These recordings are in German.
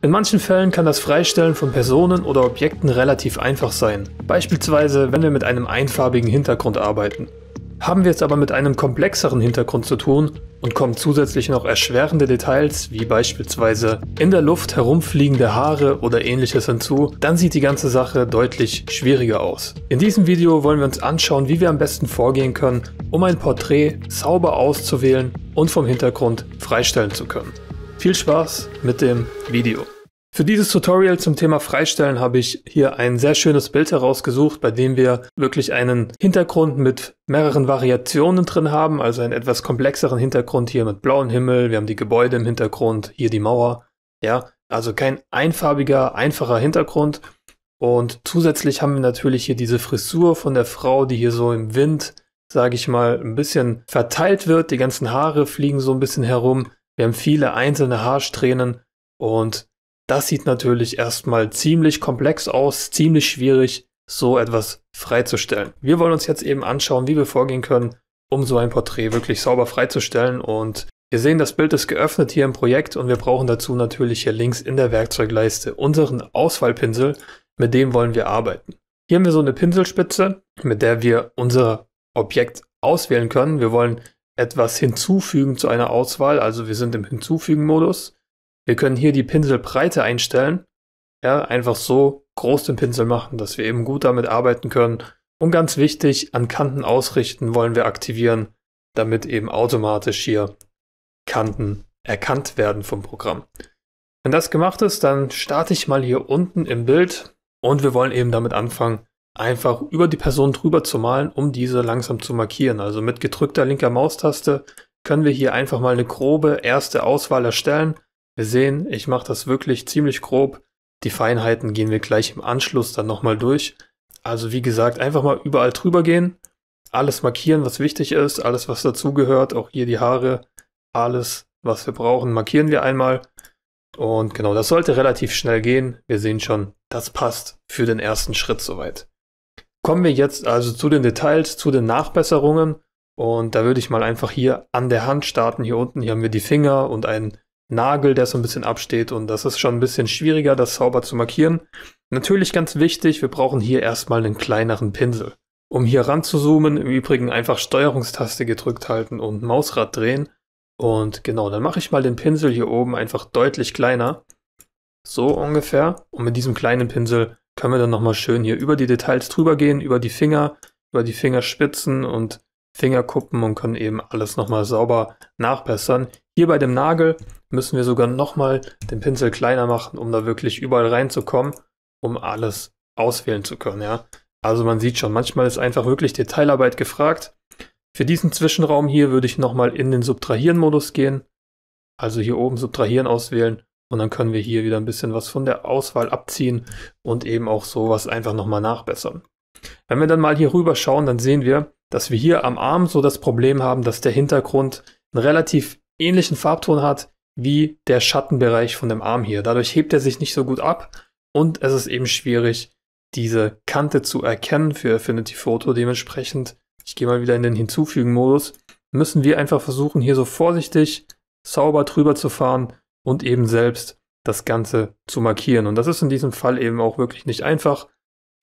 In manchen Fällen kann das Freistellen von Personen oder Objekten relativ einfach sein, beispielsweise wenn wir mit einem einfarbigen Hintergrund arbeiten. Haben wir es aber mit einem komplexeren Hintergrund zu tun und kommen zusätzlich noch erschwerende Details wie beispielsweise in der Luft herumfliegende Haare oder ähnliches hinzu, dann sieht die ganze Sache deutlich schwieriger aus. In diesem Video wollen wir uns anschauen, wie wir am besten vorgehen können, um ein Porträt sauber auszuwählen und vom Hintergrund freistellen zu können. Viel Spaß mit dem Video. Für dieses Tutorial zum Thema Freistellen habe ich hier ein sehr schönes Bild herausgesucht, bei dem wir wirklich einen Hintergrund mit mehreren Variationen drin haben, also einen etwas komplexeren Hintergrund hier mit blauem Himmel, wir haben die Gebäude im Hintergrund, hier die Mauer, ja, also kein einfarbiger, einfacher Hintergrund. Und zusätzlich haben wir natürlich hier diese Frisur von der Frau, die hier so im Wind, sage ich mal, ein bisschen verteilt wird, die ganzen Haare fliegen so ein bisschen herum. Wir haben viele einzelne Haarsträhnen und das sieht natürlich erstmal ziemlich komplex aus, ziemlich schwierig, so etwas freizustellen. Wir wollen uns jetzt eben anschauen, wie wir vorgehen können, um so ein Porträt wirklich sauber freizustellen. Und wir sehen, das Bild ist geöffnet hier im Projekt und wir brauchen dazu natürlich hier links in der Werkzeugleiste unseren Auswahlpinsel, mit dem wollen wir arbeiten. Hier haben wir so eine Pinselspitze, mit der wir unser Objekt auswählen können. Wir wollen etwas hinzufügen zu einer Auswahl. Also wir sind im Hinzufügen-Modus. Wir können hier die Pinselbreite einstellen. Ja, einfach so groß den Pinsel machen, dass wir eben gut damit arbeiten können. Und ganz wichtig, an Kanten ausrichten wollen wir aktivieren, damit eben automatisch hier Kanten erkannt werden vom Programm. Wenn das gemacht ist, dann starte ich mal hier unten im Bild und wir wollen eben damit anfangen, einfach über die Person drüber zu malen, um diese langsam zu markieren. Also mit gedrückter linker Maustaste können wir hier einfach mal eine grobe erste Auswahl erstellen. Wir sehen, ich mache das wirklich ziemlich grob. Die Feinheiten gehen wir gleich im Anschluss dann nochmal durch. Also wie gesagt, einfach mal überall drüber gehen, alles markieren, was wichtig ist, alles was dazugehört, auch hier die Haare, alles was wir brauchen, markieren wir einmal. Und genau, das sollte relativ schnell gehen. Wir sehen schon, das passt für den ersten Schritt soweit. Kommen wir jetzt also zu den Details, zu den Nachbesserungen. Und da würde ich mal einfach hier an der Hand starten. Hier unten, hier haben wir die Finger und einen Nagel, der so ein bisschen absteht. Und das ist schon ein bisschen schwieriger, das sauber zu markieren. Natürlich ganz wichtig, wir brauchen hier erstmal einen kleineren Pinsel. Um hier ran zu zoomen, im Übrigen einfach Steuerungstaste gedrückt halten und Mausrad drehen. Und genau, dann mache ich mal den Pinsel hier oben einfach deutlich kleiner. So ungefähr. Und mit diesem kleinen Pinsel können wir dann nochmal schön hier über die Details drüber gehen, über die Finger, über die Fingerspitzen und Fingerkuppen und können eben alles nochmal sauber nachbessern. Hier bei dem Nagel müssen wir sogar nochmal den Pinsel kleiner machen, um da wirklich überall reinzukommen, um alles auswählen zu können. Ja? Also man sieht schon, manchmal ist einfach wirklich Detailarbeit gefragt. Für diesen Zwischenraum hier würde ich nochmal in den Subtrahieren-Modus gehen. Also hier oben Subtrahieren auswählen und dann können wir hier wieder ein bisschen was von der Auswahl abziehen und eben auch sowas einfach nochmal nachbessern. Wenn wir dann mal hier rüber schauen, dann sehen wir, dass wir hier am Arm so das Problem haben, dass der Hintergrund einen relativ ähnlichen Farbton hat wie der Schattenbereich von dem Arm hier. Dadurch hebt er sich nicht so gut ab und es ist eben schwierig, diese Kante zu erkennen für Affinity Photo. Dementsprechend, ich gehe mal wieder in den Hinzufügen-Modus, müssen wir einfach versuchen, hier so vorsichtig sauber drüber zu fahren und eben selbst das Ganze zu markieren. Und das ist in diesem Fall eben auch wirklich nicht einfach.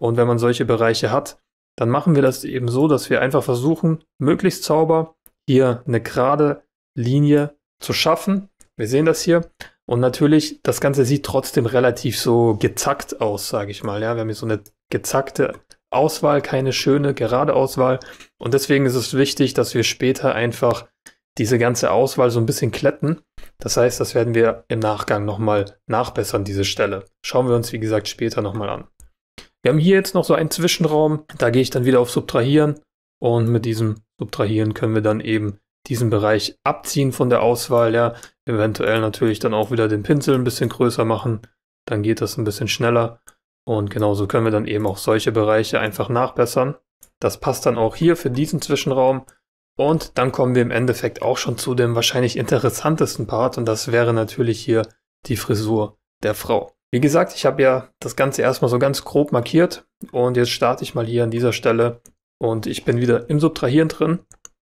Und wenn man solche Bereiche hat, dann machen wir das eben so, dass wir einfach versuchen, möglichst sauber hier eine gerade Linie zu schaffen. Wir sehen das hier. Und natürlich, das Ganze sieht trotzdem relativ so gezackt aus, sage ich mal. Ja, wir haben hier so eine gezackte Auswahl, keine schöne gerade Auswahl. Und deswegen ist es wichtig, dass wir später einfach diese ganze Auswahl so ein bisschen kletten. Das heißt, das werden wir im Nachgang nochmal nachbessern, diese Stelle. Schauen wir uns, wie gesagt, später nochmal an. Wir haben hier jetzt noch so einen Zwischenraum. Da gehe ich dann wieder auf Subtrahieren. Und mit diesem Subtrahieren können wir dann eben diesen Bereich abziehen von der Auswahl. Ja, eventuell natürlich dann auch wieder den Pinsel ein bisschen größer machen. Dann geht das ein bisschen schneller. Und genauso können wir dann eben auch solche Bereiche einfach nachbessern. Das passt dann auch hier für diesen Zwischenraum. Und dann kommen wir im Endeffekt auch schon zu dem wahrscheinlich interessantesten Part und das wäre natürlich hier die Frisur der Frau. Wie gesagt, ich habe ja das Ganze erstmal so ganz grob markiert und jetzt starte ich mal hier an dieser Stelle und ich bin wieder im Subtrahieren drin.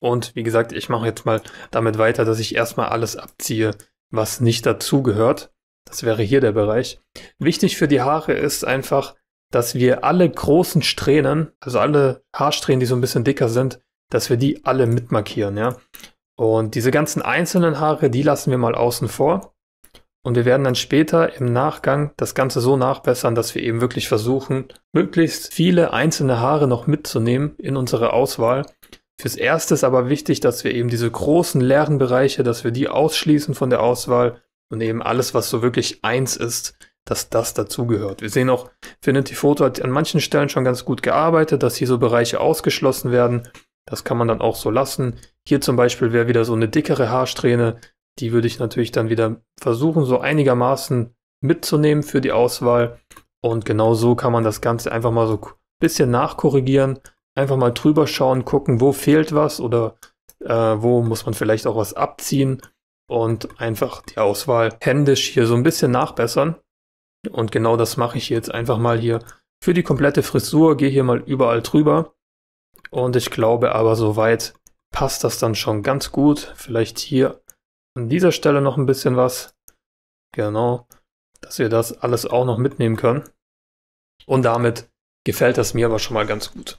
Und wie gesagt, ich mache jetzt mal damit weiter, dass ich erstmal alles abziehe, was nicht dazu gehört. Das wäre hier der Bereich. Wichtig für die Haare ist einfach, dass wir alle großen Strähnen, also alle Haarsträhnen, die so ein bisschen dicker sind, dass wir die alle mitmarkieren, ja. Und diese ganzen einzelnen Haare, die lassen wir mal außen vor. Und wir werden dann später im Nachgang das Ganze so nachbessern, dass wir eben wirklich versuchen, möglichst viele einzelne Haare noch mitzunehmen in unsere Auswahl. Fürs Erste ist aber wichtig, dass wir eben diese großen leeren Bereiche, dass wir die ausschließen von der Auswahl und eben alles, was so wirklich eins ist, dass das dazugehört. Wir sehen auch, Finity Photo hat an manchen Stellen schon ganz gut gearbeitet, dass hier so Bereiche ausgeschlossen werden. Das kann man dann auch so lassen. Hier zum Beispiel wäre wieder so eine dickere Haarsträhne. Die würde ich natürlich dann wieder versuchen, so einigermaßen mitzunehmen für die Auswahl. Und genau so kann man das Ganze einfach mal so ein bisschen nachkorrigieren. Einfach mal drüber schauen, gucken, wo fehlt was oder äh, wo muss man vielleicht auch was abziehen. Und einfach die Auswahl händisch hier so ein bisschen nachbessern. Und genau das mache ich jetzt einfach mal hier für die komplette Frisur. Gehe hier mal überall drüber und ich glaube aber, soweit passt das dann schon ganz gut. Vielleicht hier an dieser Stelle noch ein bisschen was. Genau, dass wir das alles auch noch mitnehmen können. Und damit gefällt das mir aber schon mal ganz gut.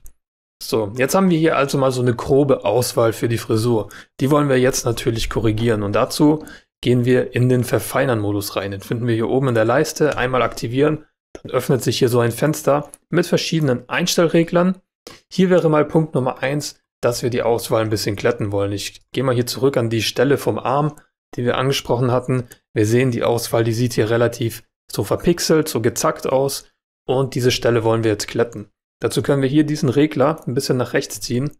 So, jetzt haben wir hier also mal so eine grobe Auswahl für die Frisur. Die wollen wir jetzt natürlich korrigieren und dazu gehen wir in den Verfeinern-Modus rein. Den finden wir hier oben in der Leiste, einmal aktivieren, dann öffnet sich hier so ein Fenster mit verschiedenen Einstellreglern hier wäre mal Punkt Nummer eins, dass wir die Auswahl ein bisschen glätten wollen. Ich gehe mal hier zurück an die Stelle vom Arm, die wir angesprochen hatten. Wir sehen, die Auswahl, die sieht hier relativ so verpixelt, so gezackt aus. Und diese Stelle wollen wir jetzt glätten. Dazu können wir hier diesen Regler ein bisschen nach rechts ziehen.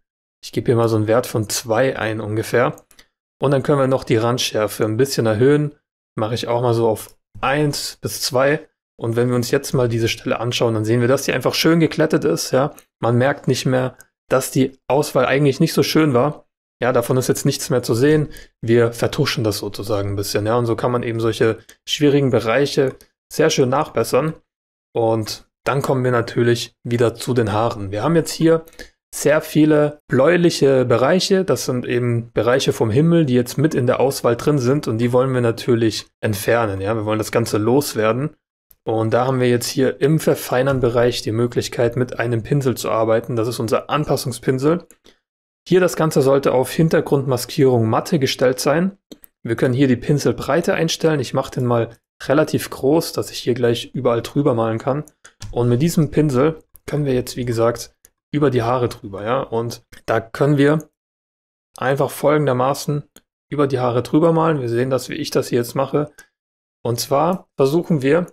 Ich gebe hier mal so einen Wert von 2 ein ungefähr. Und dann können wir noch die Randschärfe ein bisschen erhöhen. Mache ich auch mal so auf 1 bis 2. Und wenn wir uns jetzt mal diese Stelle anschauen, dann sehen wir, dass die einfach schön geklettet ist, ja. Man merkt nicht mehr, dass die Auswahl eigentlich nicht so schön war. Ja, davon ist jetzt nichts mehr zu sehen. Wir vertuschen das sozusagen ein bisschen, ja. Und so kann man eben solche schwierigen Bereiche sehr schön nachbessern. Und dann kommen wir natürlich wieder zu den Haaren. Wir haben jetzt hier sehr viele bläuliche Bereiche. Das sind eben Bereiche vom Himmel, die jetzt mit in der Auswahl drin sind und die wollen wir natürlich entfernen. Ja, wir wollen das Ganze loswerden. Und da haben wir jetzt hier im Verfeinern-Bereich die Möglichkeit, mit einem Pinsel zu arbeiten. Das ist unser Anpassungspinsel. Hier das Ganze sollte auf Hintergrundmaskierung Matte gestellt sein. Wir können hier die Pinselbreite einstellen. Ich mache den mal relativ groß, dass ich hier gleich überall drüber malen kann. Und mit diesem Pinsel können wir jetzt, wie gesagt, über die Haare drüber. ja. Und da können wir einfach folgendermaßen über die Haare drüber malen. Wir sehen das, wie ich das hier jetzt mache. Und zwar versuchen wir,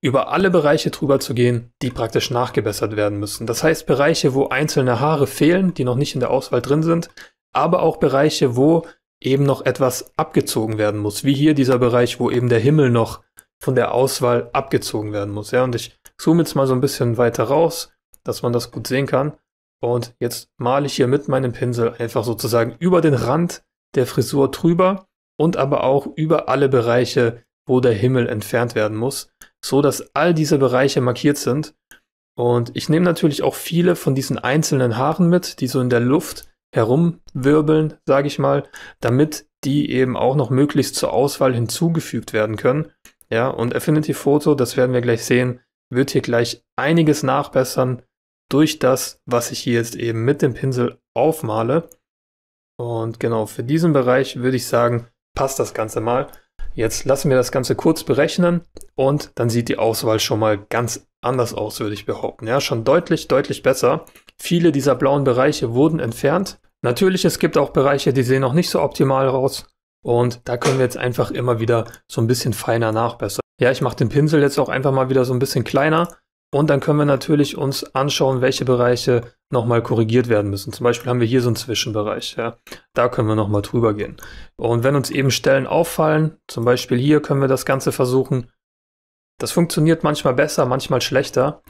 über alle Bereiche drüber zu gehen, die praktisch nachgebessert werden müssen. Das heißt Bereiche, wo einzelne Haare fehlen, die noch nicht in der Auswahl drin sind, aber auch Bereiche, wo eben noch etwas abgezogen werden muss, wie hier dieser Bereich, wo eben der Himmel noch von der Auswahl abgezogen werden muss. Ja, und ich zoome jetzt mal so ein bisschen weiter raus, dass man das gut sehen kann. Und jetzt male ich hier mit meinem Pinsel einfach sozusagen über den Rand der Frisur drüber und aber auch über alle Bereiche, wo der Himmel entfernt werden muss so dass all diese Bereiche markiert sind. Und ich nehme natürlich auch viele von diesen einzelnen Haaren mit, die so in der Luft herumwirbeln, sage ich mal, damit die eben auch noch möglichst zur Auswahl hinzugefügt werden können. Ja, und Affinity Photo, das werden wir gleich sehen, wird hier gleich einiges nachbessern durch das, was ich hier jetzt eben mit dem Pinsel aufmale. Und genau für diesen Bereich würde ich sagen, passt das Ganze mal. Jetzt lassen wir das Ganze kurz berechnen und dann sieht die Auswahl schon mal ganz anders aus, würde ich behaupten. Ja, schon deutlich, deutlich besser. Viele dieser blauen Bereiche wurden entfernt. Natürlich, es gibt auch Bereiche, die sehen noch nicht so optimal raus. Und da können wir jetzt einfach immer wieder so ein bisschen feiner nachbessern. Ja, ich mache den Pinsel jetzt auch einfach mal wieder so ein bisschen kleiner und dann können wir natürlich uns anschauen, welche Bereiche nochmal korrigiert werden müssen. Zum Beispiel haben wir hier so einen Zwischenbereich. Ja. Da können wir nochmal drüber gehen. Und wenn uns eben Stellen auffallen, zum Beispiel hier können wir das Ganze versuchen. Das funktioniert manchmal besser, manchmal schlechter.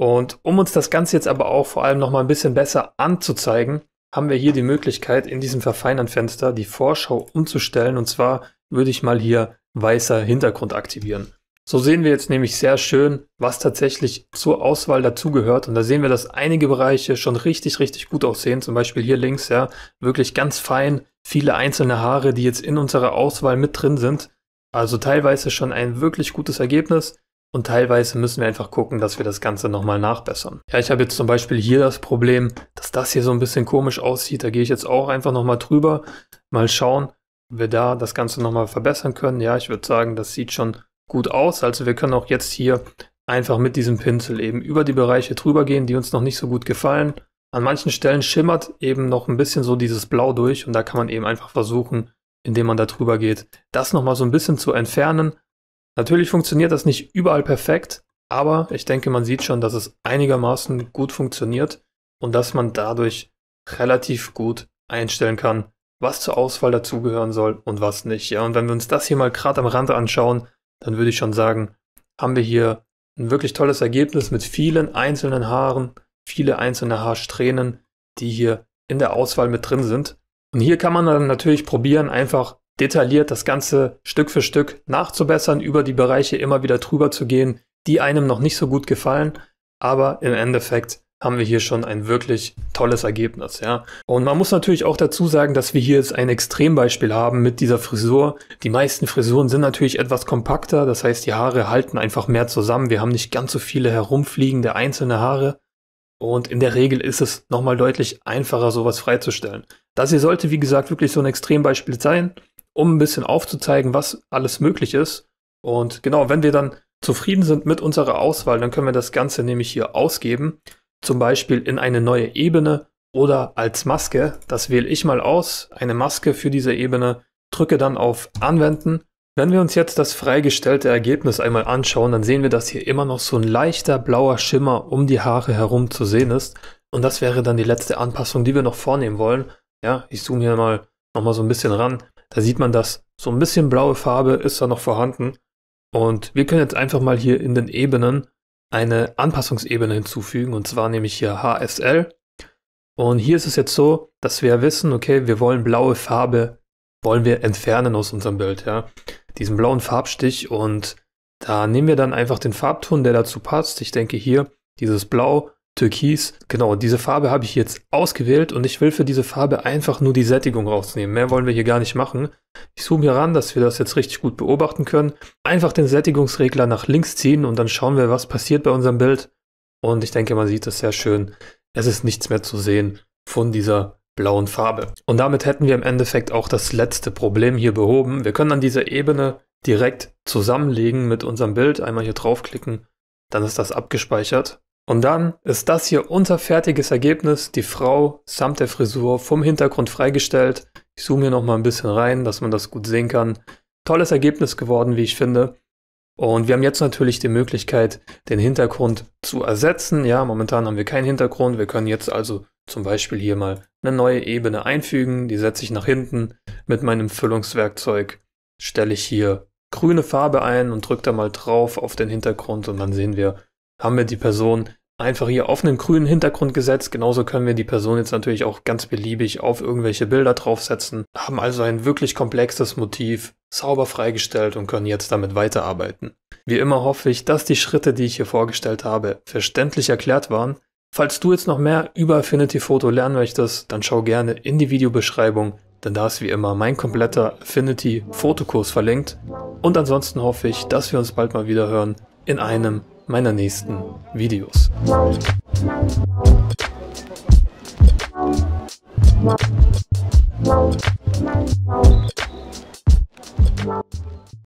Und um uns das Ganze jetzt aber auch vor allem nochmal ein bisschen besser anzuzeigen, haben wir hier die Möglichkeit, in diesem Verfeinern-Fenster die Vorschau umzustellen. Und zwar würde ich mal hier weißer Hintergrund aktivieren. So sehen wir jetzt nämlich sehr schön, was tatsächlich zur Auswahl dazugehört. Und da sehen wir, dass einige Bereiche schon richtig, richtig gut aussehen. Zum Beispiel hier links, ja, wirklich ganz fein viele einzelne Haare, die jetzt in unserer Auswahl mit drin sind. Also teilweise schon ein wirklich gutes Ergebnis. Und teilweise müssen wir einfach gucken, dass wir das Ganze nochmal nachbessern. Ja, ich habe jetzt zum Beispiel hier das Problem, dass das hier so ein bisschen komisch aussieht. Da gehe ich jetzt auch einfach nochmal drüber. Mal schauen, ob wir da das Ganze nochmal verbessern können. Ja, ich würde sagen, das sieht schon gut aus. Also wir können auch jetzt hier einfach mit diesem Pinsel eben über die Bereiche drüber gehen, die uns noch nicht so gut gefallen. An manchen Stellen schimmert eben noch ein bisschen so dieses Blau durch und da kann man eben einfach versuchen, indem man da drüber geht, das nochmal so ein bisschen zu entfernen. Natürlich funktioniert das nicht überall perfekt, aber ich denke, man sieht schon, dass es einigermaßen gut funktioniert und dass man dadurch relativ gut einstellen kann, was zur Auswahl dazugehören soll und was nicht. Ja, und wenn wir uns das hier mal gerade am Rand anschauen, dann würde ich schon sagen, haben wir hier ein wirklich tolles Ergebnis mit vielen einzelnen Haaren, viele einzelne Haarsträhnen, die hier in der Auswahl mit drin sind. Und hier kann man dann natürlich probieren, einfach detailliert das Ganze Stück für Stück nachzubessern, über die Bereiche immer wieder drüber zu gehen, die einem noch nicht so gut gefallen. Aber im Endeffekt haben wir hier schon ein wirklich tolles Ergebnis, ja. Und man muss natürlich auch dazu sagen, dass wir hier jetzt ein Extrembeispiel haben mit dieser Frisur. Die meisten Frisuren sind natürlich etwas kompakter, das heißt, die Haare halten einfach mehr zusammen. Wir haben nicht ganz so viele herumfliegende einzelne Haare. Und in der Regel ist es nochmal deutlich einfacher, sowas freizustellen. Das hier sollte, wie gesagt, wirklich so ein Extrembeispiel sein, um ein bisschen aufzuzeigen, was alles möglich ist. Und genau, wenn wir dann zufrieden sind mit unserer Auswahl, dann können wir das Ganze nämlich hier ausgeben zum Beispiel in eine neue Ebene oder als Maske. Das wähle ich mal aus, eine Maske für diese Ebene, drücke dann auf Anwenden. Wenn wir uns jetzt das freigestellte Ergebnis einmal anschauen, dann sehen wir, dass hier immer noch so ein leichter blauer Schimmer um die Haare herum zu sehen ist. Und das wäre dann die letzte Anpassung, die wir noch vornehmen wollen. Ja, ich zoome hier mal nochmal so ein bisschen ran. Da sieht man, dass so ein bisschen blaue Farbe ist da noch vorhanden. Und wir können jetzt einfach mal hier in den Ebenen eine Anpassungsebene hinzufügen und zwar nehme hier HSL. Und hier ist es jetzt so, dass wir wissen, okay, wir wollen blaue Farbe, wollen wir entfernen aus unserem Bild, ja. Diesen blauen Farbstich und da nehmen wir dann einfach den Farbton, der dazu passt. Ich denke hier dieses Blau Türkis. Genau, diese Farbe habe ich jetzt ausgewählt und ich will für diese Farbe einfach nur die Sättigung rausnehmen. Mehr wollen wir hier gar nicht machen. Ich zoome hier ran, dass wir das jetzt richtig gut beobachten können. Einfach den Sättigungsregler nach links ziehen und dann schauen wir, was passiert bei unserem Bild. Und ich denke, man sieht das sehr schön. Es ist nichts mehr zu sehen von dieser blauen Farbe. Und damit hätten wir im Endeffekt auch das letzte Problem hier behoben. Wir können an dieser Ebene direkt zusammenlegen mit unserem Bild. Einmal hier draufklicken, dann ist das abgespeichert. Und dann ist das hier unser fertiges Ergebnis, die Frau samt der Frisur vom Hintergrund freigestellt. Ich zoome hier nochmal ein bisschen rein, dass man das gut sehen kann. Tolles Ergebnis geworden, wie ich finde. Und wir haben jetzt natürlich die Möglichkeit, den Hintergrund zu ersetzen. Ja, momentan haben wir keinen Hintergrund. Wir können jetzt also zum Beispiel hier mal eine neue Ebene einfügen. Die setze ich nach hinten mit meinem Füllungswerkzeug. Stelle ich hier grüne Farbe ein und drücke da mal drauf auf den Hintergrund und dann sehen wir, haben wir die Person einfach hier auf einen grünen Hintergrund gesetzt. Genauso können wir die Person jetzt natürlich auch ganz beliebig auf irgendwelche Bilder draufsetzen, haben also ein wirklich komplexes Motiv sauber freigestellt und können jetzt damit weiterarbeiten. Wie immer hoffe ich, dass die Schritte, die ich hier vorgestellt habe, verständlich erklärt waren. Falls du jetzt noch mehr über Affinity Photo lernen möchtest, dann schau gerne in die Videobeschreibung, denn da ist wie immer mein kompletter Affinity Fotokurs verlinkt. Und ansonsten hoffe ich, dass wir uns bald mal wieder hören in einem meiner nächsten Videos.